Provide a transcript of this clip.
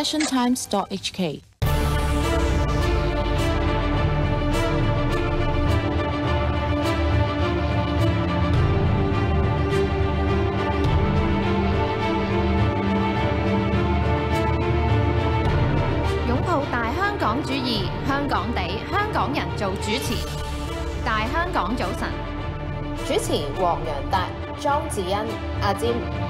passiontimes.hk. 港主義，香港地，香港人做主持。大香港早晨，主持黃洋達、莊子欣、阿占。